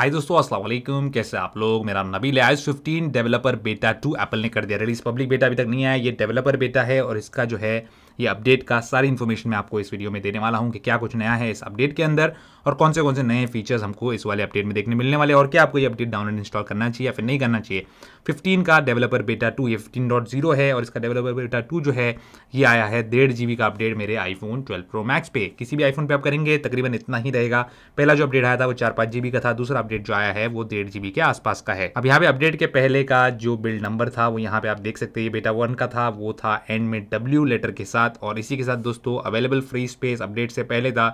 हाय दोस्तों अस्सलाम वालेकुम कैसे आप लोग मेरा नाम Nabeel iOS fifteen developer beta two Apple ने कर दिया रिलीज पब्लिक बेटा अभी तक नहीं आया ये डेवलपर बेटा है और इसका जो है ये अपडेट का सारी इन्फॉर्मेशन मैं आपको इस वीडियो में देने वाला हूँ कि क्या कुछ नया है इस अपडेट के अंदर और कौन से कौन से नए फीचर्स हमको इस वाले अपडेट में देखने मिलने वाले और क्या आपको ये अपडेट डाउनलोड इंस्टॉल करना चाहिए या फिर नहीं करना चाहिए फिफ्टीन का डेवलपर बेटा टू ये फिफ्टीन डॉट जीरो है और इसका डेवलपर बेटा टू जो है ये आया है डेढ़ जी का अपडेट मेरे आईफोन ट्वेल्व प्रो मैक्स पे किसी भी आईफोन पे आप करेंगे तकरीबन इतना ही रहेगा पहला जो अपडेट आया था वो चार पाँच जी का था दूसरा अपडेट जो आया है वो डेढ़ जी के आसपास का है अब यहाँ पे अपडेट के पहले का जो बिल्ड नंबर था वो यहाँ पे आप देख सकते हैं ये बेटा वन का था वो था एंड में डब्ल्यू लेटर के साथ साथ और इसी के साथ दोस्तों अवेलेबल फ्री स्पेस अपडेट से पहले था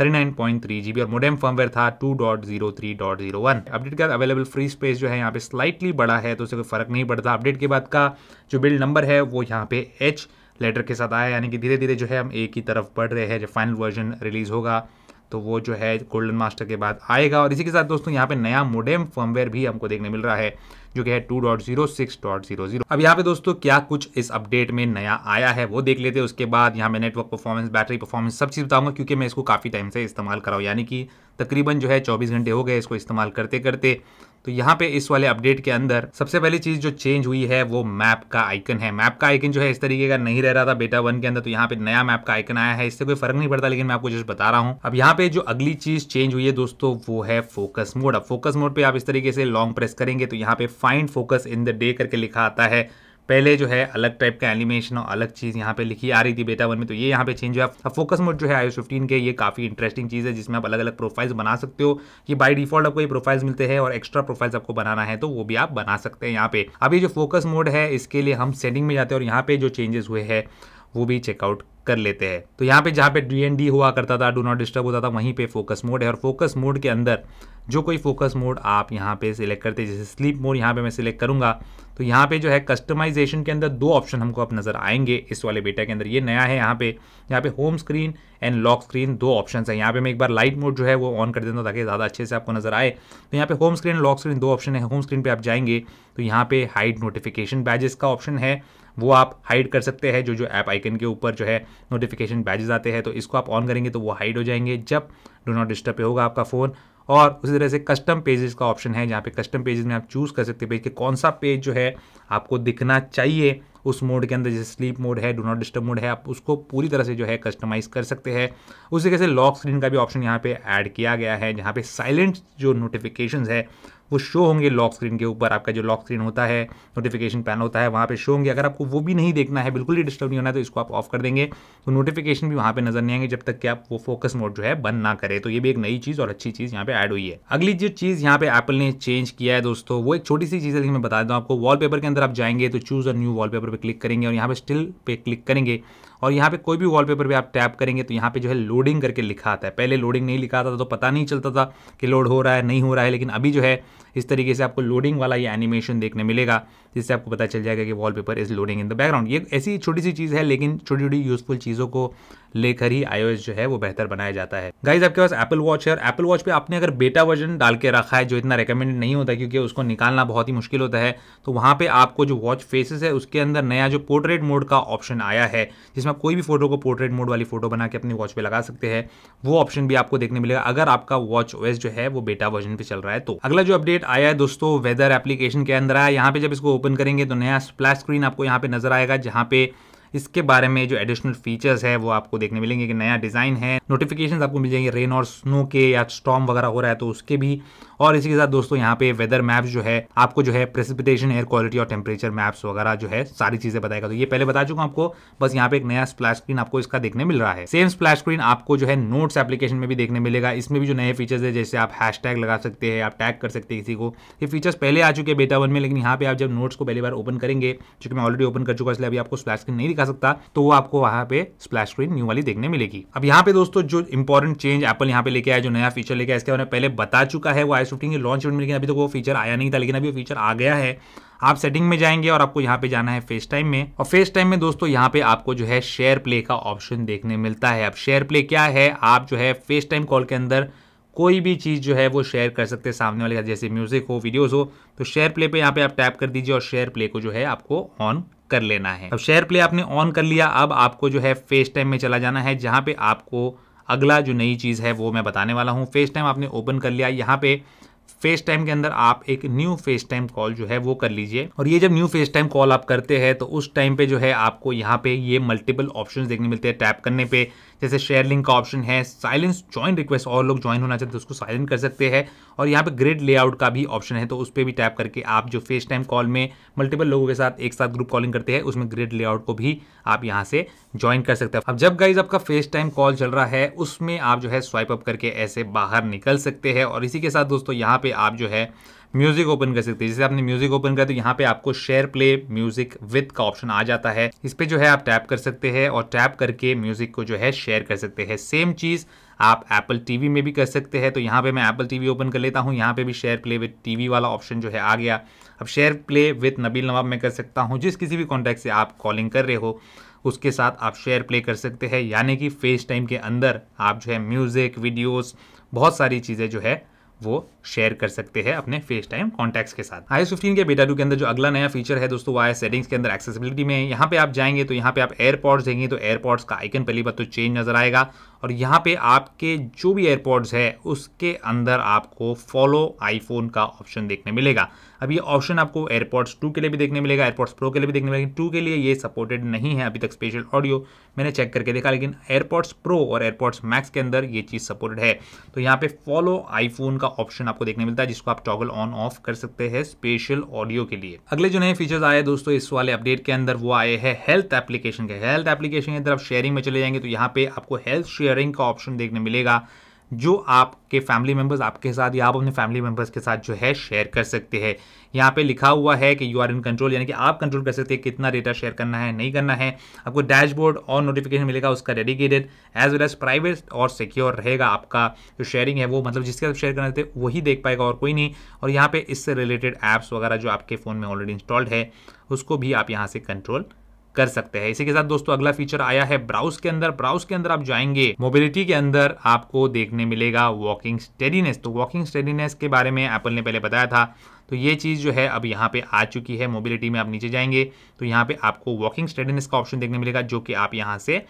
39.3 GB और मोडेम फर्मवेयर था 2.03.01 अपडेट के बाद अवेलेबल फ्री स्पेस जो है यहाँ पे स्लाइटली बड़ा है तो उसे कोई फर्क नहीं पड़ता अपडेट के बाद का जो बिल्ड नंबर है वो यहाँ पे H लेटर के साथ आया यानी कि धीरे धीरे जो है हम एक ही तरफ बढ़ रहे हैं जब फाइनल वर्जन रिलीज़ होगा तो वो जो है गोल्डन मास्टर के बाद आएगा और इसी के साथ दोस्तों यहाँ पे नया मोडेम फर्मवेयर भी हमको देखने मिल रहा है जो कि है two dot zero six dot zero zero अब यहाँ पे दोस्तों क्या कुछ इस अपडेट में नया आया है वो देख लेते हैं उसके बाद यहाँ मैं नेटवर्क परफॉर्मेंस बैटरी परफॉर्मेंस सब चीज़ बताऊंगा क्योंकि मैं इसको काफ़ी टाइम से इस्तेमाल कराऊँ यानी कि तकरीबन जो है चौबीस घंटे हो गए इसको इस्तेमाल करते करते तो यहाँ पे इस वाले अपडेट के अंदर सबसे पहली चीज़ जो चेंज हुई है वो मैप का आइकन है मैप का आइकन जो है इस तरीके का नहीं रह रहा था बेटा वन के अंदर तो यहाँ पे नया मैप का आइकन आया है इससे कोई फर्क नहीं पड़ता लेकिन मैं आपको जस्ट बता रहा हूँ अब यहाँ पे जो अगली चीज़ चेंज हुई है दोस्तों वो है फोकस मोड अब फोकस मोड पर आप इस तरीके से लॉन्ग प्रेस करेंगे तो यहाँ पे find focus in the day करके लिखा आता है पहले जो है अलग टाइप का एनिमेशन और अलग चीज़ यहाँ पे लिखी आ रही थी बेटा वन में तो ये यहाँ पे चेंज हुआ अब फोकस मोड जो है आई फिफ्टीन के ये काफ़ी इंटरेस्टिंग चीज़ है जिसमें आप अलग अलग प्रोफाइल्स बना सकते हो ये बाय डिफॉल्ट आपको ये प्रोफाइल्स मिलते हैं और एक्स्ट्रा प्रोफाइल्स आपको बनाना है तो वो भी आप बना सकते हैं यहाँ पे अभी जो फोकस मोड है इसके लिए हम सेटिंग में जाते हैं और यहाँ पे जो चेंजेस हुए हैं वो भी चेकआउट कर लेते हैं तो यहाँ पे जहाँ पे डी डी हुआ करता था डो नॉट डिस्टर्ब होता था वहीं पर फोकस मोड है और फोकस मोड के अंदर जो कोई फोकस मोड आप यहाँ पे सिलेक्ट करते जैसे स्लीप मोड यहाँ पे मैं सिलेक्ट करूँगा तो यहाँ पे जो है कस्टमाइजेशन के अंदर दो ऑप्शन हमको अब नज़र आएंगे इस वाले बेटा के अंदर ये नया है यहाँ पे यहाँ पे home screen and lock screen दो ऑप्शन है यहाँ पे मैं एक बार लाइट मोड जो है वो ऑन कर देता हूँ ताकि ज़्यादा अच्छे से आपको नज़र आए तो यहाँ पे होम स्क्रीन लॉक स्क्रीन दो ऑप्शन है होम स्क्रीन पर आप जाएंगे तो यहाँ पे हाइड नोटिफिकेशन बैजेस का ऑप्शन है वो आप हाइड कर सकते हैं जो जो ऐप आइकन के ऊपर जो है नोटिफिकेशन बैजेस आते हैं तो इसको आप ऑन करेंगे तो वो हाइड हो जाएंगे जब डो नॉट डिस्टर्ब पे होगा आपका फ़ोन और उसी तरह से कस्टम पेजेस का ऑप्शन है जहाँ पे कस्टम पेजेस में आप चूज़ कर सकते हैं पेज के कौन सा पेज जो है आपको दिखना चाहिए उस मोड के अंदर जैसे स्लीप मोड है डो नॉट डिस्टर्ब मोड है आप उसको पूरी तरह से जो है कस्टमाइज़ कर सकते हैं उसी तरह से लॉक स्क्रीन का भी ऑप्शन यहाँ पे ऐड किया गया है जहाँ पे साइलेंट जो नोटिफिकेशन है वो शो होंगे लॉक स्क्रीन के ऊपर आपका जो लॉक स्क्रीन होता है नोटिफिकेशन पैन होता है वहाँ पे शो होंगे अगर आपको वो भी नहीं देखना है बिल्कुल ही डिस्टर्ब नहीं होना है तो इसको आप ऑफ कर देंगे तो नोटिफिकेशन भी वहाँ पे नजर नहीं आएंगे जब तक कि आप वो फोकस मोड जो है बंद ना करें तो ये भी एक नई चीज़ और अच्छी चीज़ यहाँ पे ऐड हुई है अगली जो चीज़ यहाँ पे एप्पल ने चेंज किया है दोस्तों वो एक छोटी सी चीज़ है मैं बता दूँ आपको वॉलपेपर के अंदर आप जाएंगे तो चूज़ अ न्यू वॉलपेपर पे क्लिक करेंगे और यहाँ पे स्टिल पे क्लिक करेंगे और यहाँ पे कोई भी वॉलपेपर पे आप टैप करेंगे तो यहाँ पे जो है लोडिंग करके लिखा आता है पहले लोडिंग नहीं लिखा आता था तो पता नहीं चलता था कि लोड हो रहा है नहीं हो रहा है लेकिन अभी जो है इस तरीके से आपको लोडिंग वाला ये एनिमेशन देखने मिलेगा जिससे आपको पता चल जाएगा कि wallpaper is loading in the background ये ऐसी छोटी सी चीज़ है लेकिन छोटी छोटी यूजफुल चीज़ों को लेकर ही आईओएस जो है वो बेहतर बनाया जाता है गाइज आपके पास एप्पल वॉच है और एप्पल वॉच पे आपने अगर बेटा वर्जन डाल के रखा है जो इतना रिकमेंड नहीं होता क्योंकि उसको निकालना बहुत ही मुश्किल होता है तो वहाँ पर आपको जो वॉच फेसेस है उसके अंदर नया जो पोर्ट्रेट मोड का ऑप्शन आया है जिसमें में आप कोई भी फोटो को पोर्ट्रेट मोड वाली फोटो बना के अपनी वॉच पे लगा सकते हैं वो ऑप्शन भी आपको देखने मिलेगा अगर आपका वॉच ओएस जो है वो बेटा वर्जन पे चल रहा है तो अगला जो अपडेट आया है दोस्तों वेदर एप्लीकेशन के अंदर आया यहाँ पे जब इसको ओपन करेंगे तो नया स्प्लैश स्क्रीन आपको यहाँ पे नजर आएगा जहाँ पे इसके बारे में जो एडिशनल फीचर्स है वो आपको देखने मिलेंगे कि नया डिज़ाइन है नोटिफिकेशंस आपको मिल जाएंगे रेन और स्नो के या स्टॉम वगैरह हो रहा है तो उसके भी और इसी के साथ दोस्तों यहाँ पे वेदर मैप्स जो है आपको जो है प्रेसिपिटेशन एयर क्वालिटी और टेम्परेचर मैप्स वगैरह जो है सारी चीजें बताएगा तो ये पहले बता चुका आपको बस यहाँ पे एक नया स्प्लैश स्क्रीन आपको इसका देखने मिल रहा है सेम स्प्लैश स्क्रीन आपको जो है नोट्स एप्लीकेशन में भी देखने मिलेगा इसमें भी जो नए फीचर्स है जैसे आप हैश लगा सकते हैं आप टैग कर सकते हैं किसी को ये फीचर्स पहले आ चुके हैं बेटा वन में लेकिन यहाँ पे आप जब नोट्स को पहली बार ओपन करेंगे जो मैं ऑलरेडी ओपन कर चुका इसलिए अभी आपको स्प्लैश स्क्रीन नहीं दिखा सकता तो वो आपको वहां पे स्प्लैश स्क्रीन न्यू वाली देखने मिलेगी अब यहाँ पे दोस्तों जो इंपॉर्टेंट चेंज एप्पल यहाँ पे लेके आया जो नया फीचर लेके आया इसके बारे में पहले बता चुका है वो आज फिफ्टीन के लॉन्च में लेकिन अभी तक तो वो फीचर आया नहीं था लेकिन अभी वो फीचर आ गया है आप सेटिंग में जाएंगे और आपको यहाँ पे जाना है फेस टाइम में और फेस टाइम में दोस्तों यहाँ पे आपको जो है शेयर प्ले का ऑप्शन देखने मिलता है अब शेयर प्ले क्या है आप जो है फेस टाइम कॉल के अंदर कोई भी चीज़ जो है वो शेयर कर सकते हैं सामने वाले का जैसे म्यूज़िक हो वीडियोज़ हो तो शेयर प्ले पर यहाँ पे आप टैप कर दीजिए और शेयर प्ले को जो है आपको ऑन कर लेना है अब शेयर प्ले आपने ऑन कर लिया अब आपको जो है फेस टाइम में चला जाना है जहाँ पे आपको अगला जो नई चीज़ है वो मैं बताने वाला हूँ फेस टाइम आपने ओपन कर लिया यहाँ पे फेस टाइम के अंदर आप एक न्यू फेस टाइम कॉल जो है वो कर लीजिए और ये जब न्यू फेस टाइम कॉल आप करते हैं तो उस टाइम पे जो है आपको यहाँ पे ये मल्टीपल ऑप्शंस देखने मिलते हैं टैप करने पे जैसे शेयर लिंक का ऑप्शन है साइलेंस ज्वाइन रिक्वेस्ट और लोग ज्वाइन होना चाहते हैं तो उसको साइलेंट कर सकते हैं और यहाँ पे ग्रेड लेआउट का भी ऑप्शन है तो उस पर भी टैप करके आप जो फेस टाइम कॉल में मल्टीपल लोगों के साथ एक साथ ग्रुप कॉलिंग करते हैं उसमें ग्रेड लेआउट को भी आप यहाँ से ज्वाइन कर सकते हैं अब जब गाइज आपका फेस टाइम कॉल चल रहा है उसमें आप जो है स्वाइप अप करके ऐसे बाहर निकल सकते हैं और इसी के साथ दोस्तों यहाँ पे आप जो है म्यूजिक ओपन कर सकते हैं जैसे आपने म्यूजिक ओपन कर तो यहाँ पे आपको शेयर प्ले म्यूजिक विथ का ऑप्शन आ जाता है इस पर जो है आप टैप कर सकते हैं और टैप करके म्यूजिक को जो है शेयर कर सकते हैं सेम चीज़ आप एप्पल टीवी में भी कर सकते हैं तो यहाँ पे मैं एप्पल टीवी ओपन कर लेता हूँ यहाँ पे भी शेयर प्ले विथ टीवी वाला ऑप्शन जो है आ गया अब SharePlay with Nabeel Nawab मैं कर सकता हूँ जिस किसी भी कॉन्टैक्ट से आप कॉलिंग कर रहे हो उसके साथ आप शेयर प्ले कर सकते हैं यानी कि फेस टाइम के अंदर आप जो है म्यूज़िक वीडियोज़ बहुत सारी चीज़ें जो है वो शेयर कर सकते हैं अपने फेस टाइम कॉन्टैक्ट्स के साथ आई फिफ्टीन के बेटा टू के अंदर जो अगला नया फीचर है दोस्तों वो सेटिंग्स के अंदर एक्सेसिबिलिटी में यहाँ पे आप जाएंगे तो यहाँ पे आप एयरपॉड्स देंगे तो एयरपॉड्स का आइकन पहली बार तो चेंज नजर आएगा और यहाँ पे आपके जो भी एयरपॉड्स है उसके अंदर आपको फॉलो आईफोन का ऑप्शन देखने मिलेगा अब ये ऑप्शन आपको एयरपोर्ट्स टू के लिए भी देखने मिलेगा एयरपोर्ट्स प्रो के लिए भी देखने मिलेगा टू के लिए ये सपोर्टेड नहीं है अभी तक स्पेशल ऑडियो मैंने चेक करके देखा लेकिन एयरपोर्ट्स प्रो और एयरपोर्ट्स मैक्स के अंदर ये चीज़ सपोर्टेड है तो यहाँ पे फॉलो आईफोन का ऑप्शन आपको देखने मिलता है जिसको आप टॉगल ऑन ऑफ कर सकते हैं स्पेशल ऑडियो के लिए अगले जो नए फीचर्स आए दोस्तों इस वाले अपडेट के अंदर वो आए हैं हेल्थ एप्लीकेशन के हेल्थ एप्लीकेशन के अंदर आप शेयरिंग में चले जाएंगे तो यहाँ पे आपको हेल्थ शेयरिंग का ऑप्शन देखने मिलेगा जो आपके फैमिली मेम्बर्स आपके साथ या आप अपने फैमिली मेम्बर्स के साथ जो है शेयर कर सकते हैं यहाँ पे लिखा हुआ है कि यू आर इन कंट्रोल यानी कि आप कंट्रोल कर सकते हैं कितना डेटा शेयर करना है नहीं करना है आपको डैशबोर्ड और नोटिफिकेशन मिलेगा उसका dedicated as well as private और सिक्योर रहेगा आपका जो शेयरिंग है वो मतलब जिसके साथ शेयर करना चाहते वही देख पाएगा और कोई नहीं और यहाँ पर इससे रिलेटेड ऐप्स वगैरह जो आपके फ़ोन में ऑलरेडी इंस्टॉल्ड है उसको भी आप यहाँ से कंट्रोल कर सकते हैं इसी के साथ दोस्तों अगला फीचर आया है ब्राउज के अंदर ब्राउज के अंदर आप जाएंगे मोबिलिटी के अंदर आपको देखने मिलेगा वॉकिंग स्टेडीनेस तो वॉकिंग स्टेडीनेस के बारे में एप्पल ने पहले बताया था तो ये चीज़ जो है अब यहाँ पे आ चुकी है मोबिलिटी में आप नीचे जाएंगे तो यहाँ पे आपको वॉकिंग स्टेडीनेस का ऑप्शन देखने मिलेगा जो कि आप यहाँ से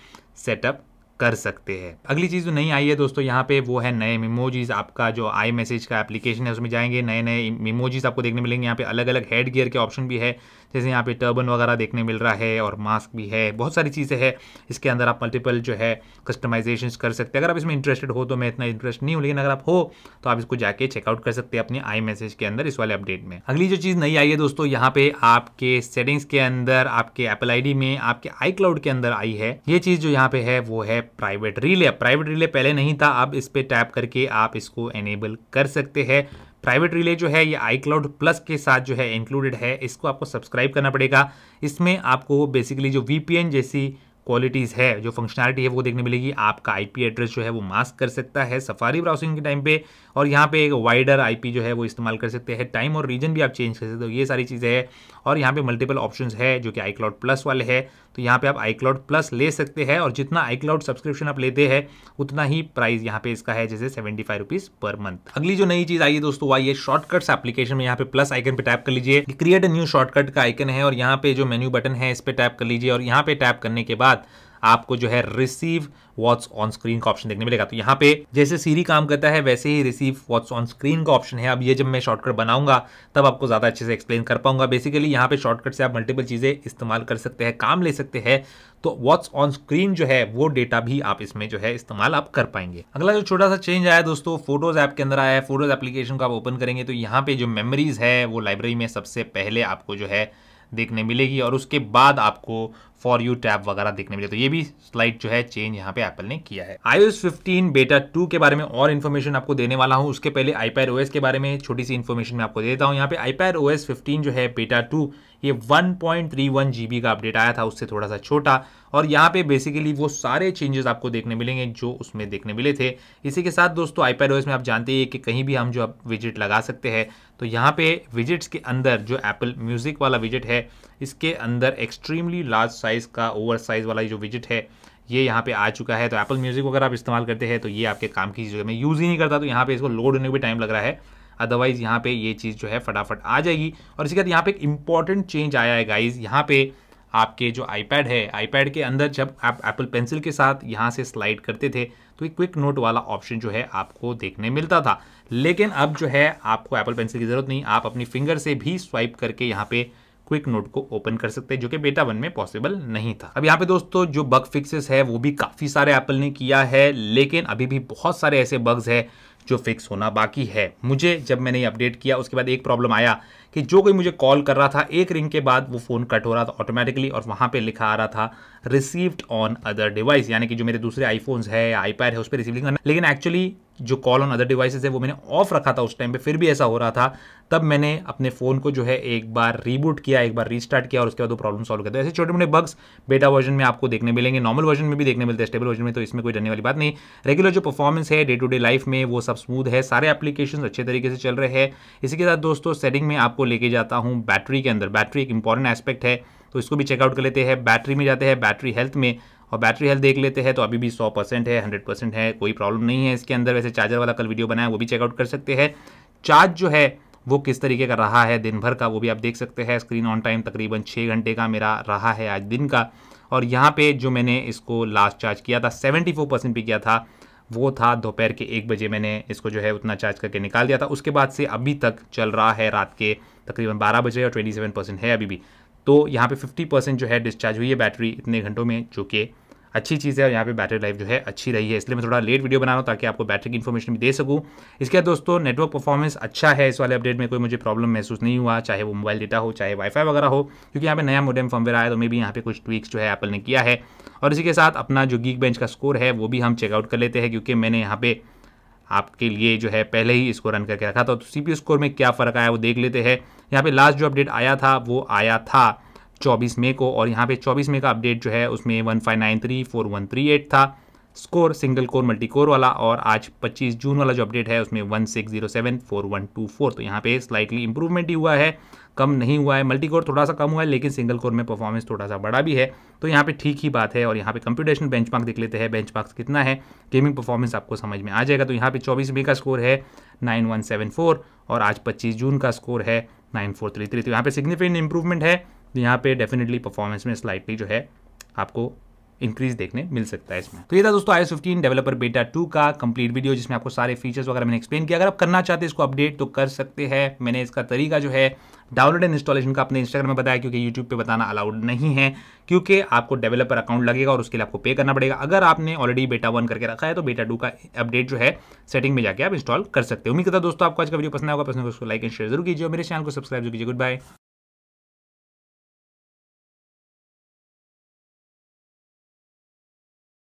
सेटअप कर सकते हैं अगली चीज़ जो नहीं आई है दोस्तों यहाँ पे वो है नए मेमोजीज आपका जो आई मैसेज का एप्लीकेशन है उसमें जाएंगे नए नए मेमोजीज आपको देखने मिलेंगे यहाँ पे अलग अलग हेड गियर के ऑप्शन भी है जैसे यहाँ पे टर्बन वगैरह देखने मिल रहा है और मास्क भी है बहुत सारी चीज़ें हैं इसके अंदर आप मल्टीपल जो है कस्टमाइजेशन कर सकते हैं अगर आप इसमें इंटरेस्टेड हो तो मैं इतना इंटरेस्ट नहीं हूँ लेकिन अगर आप हो तो आप इसको जाके चेकआउट कर सकते हैं अपने आई मैसेज के अंदर इस वाले अपडेट में अगली जो चीज़ नई आई है दोस्तों यहाँ पे आपके सेटिंग्स के अंदर आपके एप्पल आई में आपके आई क्लाउड के अंदर आई है ये चीज़ जो यहाँ पे है वो है प्राइवेट रिले प्राइवेट रिले पहले नहीं था अब इस पर टैप करके आप इसको एनेबल कर सकते हैं प्राइवेट रिले जो है ये आई क्लाउड प्लस के साथ जो है इंक्लूडेड है इसको आपको सब्सक्राइब करना पड़ेगा इसमें आपको बेसिकली जो वी जैसी क्वालिटीज़ है जो फंक्शनलिटी है वो देखने मिलेगी आपका आईपी एड्रेस जो है वो मास्क कर सकता है सफारी ब्राउसिंग के टाइम पे और यहाँ पे एक वाइडर आईपी जो है वो इस्तेमाल कर सकते हैं टाइम और रीजन भी आप चेंज कर सकते हो ये सारी चीज़ें हैं और यहाँ पे मल्टीपल ऑप्शंस है जो कि आई क्लाउड प्लस वाले हैं तो यहाँ पे आप आई क्लाउड प्लस ले सकते हैं और जितना आई क्लाउड सब्सक्रिप्शन आप लेते हैं उतना ही प्राइस यहाँ पे इसका है जैसे seventy five rupees per month अगली जो नई चीज आई है दोस्तों आई है शॉर्टकट्स एप्लीकेशन में यहाँ पे प्लस आइकन पे टैप कर लीजिए क्रिएट अ न्यू शॉर्टकट का आइकन है और यहाँ पे जो मेन्यू बटन है इस पर टैप कर लीजिए और यहाँ पे टैप करने के बाद आपको जो है रिसीव वॉट्स ऑन स्क्रीन का ऑप्शन देखने मिलेगा तो यहाँ पे जैसे सीरी काम करता है वैसे ही रिसीव वॉट्स ऑन स्क्रीन का ऑप्शन है अब ये जब मैं शॉर्टकट बनाऊंगा तब आपको ज़्यादा अच्छे से एक्सप्लेन कर पाऊंगा बेसिकली यहाँ पे शॉर्टकट से आप मल्टीपल चीज़ें इस्तेमाल कर सकते हैं काम ले सकते हैं तो वॉट्स ऑन स्क्रीन जो है वो डेटा भी आप इसमें जो है इस्तेमाल आप कर पाएंगे अगला जो छोटा सा चेंज आया दोस्तों फोटोज ऐप के अंदर आया है फोटोज एप्लीकेशन को आप ओपन करेंगे तो यहाँ पे जो मेमोरीज है वो लाइब्रेरी में सबसे पहले आपको जो है देखने मिलेगी और उसके बाद आपको फॉर यू टैब वगैरह देखने मिले तो ये भी स्लाइड जो है चेंज यहाँ पे एप्पल ने किया है iOS fifteen beta two के बारे में और इन्फॉर्मेशन आपको देने वाला हूँ उसके पहले आईपैड ओएस के बारे में छोटी सी इन्फॉर्मेशन मैं आपको देता हूँ यहाँ पे आईपैड ओएस फिफ्टीन जो है बेटा टू ये 1.31 जीबी का अपडेट आया था उससे थोड़ा सा छोटा और यहाँ पे बेसिकली वो सारे चेंजेस आपको देखने मिलेंगे जो उसमें देखने मिले थे इसी के साथ दोस्तों आईपैड ओएस में आप जानते हैं कि कहीं भी हम जो आप विजिट लगा सकते हैं तो यहाँ पे विजिट्स के अंदर जो एप्पल म्यूज़िक वाला विजिट है इसके अंदर एक्सट्रीमली लार्ज साइज़ का ओवर साइज़ वाला जो विजिट है ये यहाँ पे आ चुका है तो एप्पल म्यूज़िक अगर आप इस्तेमाल करते हैं तो ये आपके काम की चीज़ है मैं यूज़ ही नहीं करता तो यहाँ पे इसको लोड होने में भी टाइम लग रहा है अदरवाइज़ यहाँ पे ये चीज़ जो है फटाफट आ जाएगी और इसके बाद यहाँ पे एक इंपॉर्टेंट चेंज आया है गाइज यहाँ पे आपके जो आईपैड है आईपैड के अंदर जब आप एप्पल पेंसिल के साथ यहाँ से स्लाइड करते थे तो एक क्विक नोट वाला ऑप्शन जो है आपको देखने मिलता था लेकिन अब जो है आपको एप्पल पेंसिल की ज़रूरत नहीं आप अपनी फिंगर से भी स्वाइप करके यहाँ पे क्विक नोट को ओपन कर सकते हैं जो कि बेटा वन में पॉसिबल नहीं था अब यहाँ पे दोस्तों जो बग फिक्सेस है वो भी काफी सारे एप्पल ने किया है लेकिन अभी भी बहुत सारे ऐसे बग्स है जो फिक्स होना बाकी है मुझे जब मैंने ये अपडेट किया उसके बाद एक प्रॉब्लम आया कि जो कोई मुझे कॉल कर रहा था एक रिंग के बाद वो फ़ोन कट हो रहा था ऑटोमेटिकली और वहाँ पे लिखा आ रहा था रिसीव्ड ऑन अदर डिवाइस यानी कि जो मेरे दूसरे आईफोन्स है आईपैड है उस पर रिसीविंग करना लेकिन एक्चुअली जो कॉल ऑन अदर डिवाइसेज है वो मैंने ऑफ रखा था उस टाइम पे फिर भी ऐसा हो रहा था तब मैंने अपने फ़ोन को जो है एक बार रीबूट किया एक बार रीस्टार्ट किया और उसके बाद वो प्रॉब्लम सॉल्व किया तो ऐसे छोटे मोटे बग्स बेटा वर्जन में आपको देखने मिलेंगे नॉर्मल वर्जन में भी देखने मिलते हैं स्टेबल वर्जन में तो इसमें कोई डरने वाली बात नहीं रेगुलर जो परफॉर्मेंस है डे टू डे लाइफ में वो सब स्मूथ है सारे एप्लीकेशन अच्छे तरीके से चल रहे हैं इसी के साथ दोस्तों सेटिंग में आपको लेके जाता हूँ बैटरी के अंदर बैटरी एक इंपॉर्टेंट एस्पेक्ट है तो इसको भी चेकआउट कर लेते हैं बैटरी में जाते हैं बैटरी हेल्थ में और बैटरी हेल्थ देख लेते हैं तो अभी भी सौ परसेंट है हंड्रेड परसेंट है कोई प्रॉब्लम नहीं है इसके अंदर वैसे चार्जर वाला कल वीडियो बनाया वो भी चेकआउट कर सकते हैं चार्ज जो है वो किस तरीके का रहा है दिन भर का वो भी आप देख सकते हैं स्क्रीन ऑन टाइम तकरीबन छः घंटे का मेरा रहा है आज दिन का और यहाँ पर जो मैंने इसको लास्ट चार्ज किया था सेवेंटी परसेंट पे किया था वो था दोपहर के एक बजे मैंने इसको जो है उतना चार्ज करके निकाल दिया था उसके बाद से अभी तक चल रहा है रात के तकरीबन 12 बजे और 27 परसेंट है अभी भी तो यहाँ पे 50 परसेंट जो है डिस्चार्ज हुई है बैटरी इतने घंटों में जो कि अच्छी चीज़ है और यहाँ पे बैटरी लाइफ जो है अच्छी रही है इसलिए मैं थोड़ा लेट वीडियो बना रहा हूँ ताकि आपको बैटरी की इन्फॉर्मेशन भी दे सकूँ इसके बाद दोस्तों नेटवर्क परफॉर्मेंस अच्छा है इस वाले अपडेट में कोई मुझे प्रॉब्लम महसूस नहीं हुआ चाहे वो मोबाइल डेटा हो चाहे वाईफाई वगैरह हो क्योंकि यहाँ पे नया मोडेम फॉर्मवेयर आया तो मे भी यहाँ पे कुछ ट्वीक्स जो है एप्पल ने किया है और इसी के साथ अपना जो गीक बेंच का स्कोर है वो भी हम चेकआउट कर लेते हैं क्योंकि मैंने यहाँ पे आपके लिए जो है पहले ही इसको रन करके रखा था तो सी स्कोर में क्या फ़र्क आया वो देख लेते हैं यहाँ पर लास्ट जो अपडेट आया था वो आया था 24 मई को और यहाँ पे 24 मई का अपडेट जो है उसमें one five nine three four one three eight था score single core multi core वाला और आज 25 जून वाला जो अपडेट है उसमें one six zero seven four one two four तो यहाँ पे स्लाइटली इंप्रूवमेंट ही हुआ है कम नहीं हुआ है मल्टी कोर थोड़ा सा कम हुआ है लेकिन सिंगल कोर में परफॉर्मेंस थोड़ा सा बड़ा भी है तो यहाँ पे ठीक ही बात है और यहाँ पे कंप्यूटेशन मार्क देख लेते हैं बेंचमार्क कितना है गेमिंग परफॉर्मेंस आपको समझ में आ जाएगा तो यहाँ पे चौबीस मे का स्कोर है नाइन वन सेवन फोर और आज पच्चीस जून का स्कोर है नाइन फोर थ्री थ्री तो यहाँ पे सिग्निफिकेंट इंप्रूवमेंट है तो यहाँ पे डेफिनेटली परफॉर्मेंस में स्लाइटली जो है आपको इंक्रीज देखने मिल सकता है इसमें तो ये था दोस्तों iOS fifteen developer beta two का कंप्लीट वीडियो जिसमें आपको सारे फीचर्स वगैरह मैंने एक्सप्लेन किया अगर आप करना चाहते हैं इसको अपडेट तो कर सकते हैं मैंने इसका तरीका जो है डाउनलोड एंड इंस्टॉलेशन का अपने इंस्टाग्राम में बताया क्योंकि यूट्यूब पे बताना अलाउड नहीं है क्योंकि आपको डेवलपर अकाउंट लगेगा और उसके लिए आपको पे करना पड़ेगा अगर आपने ऑलरेडी बेटा वन करके रखा है तो बेटा टू का अपडेट जो है सेटिंग में जाकर आप इंस्टॉल कर सकते हैं उम्मीद करता दोस्तों आपको आज का वीडियो पसंद आएगा पसंद उसको लाइक एंड शेयर जरूर कीजिए मेरे चैनल को सब्सक्राइब जो कीजिए गुड बाय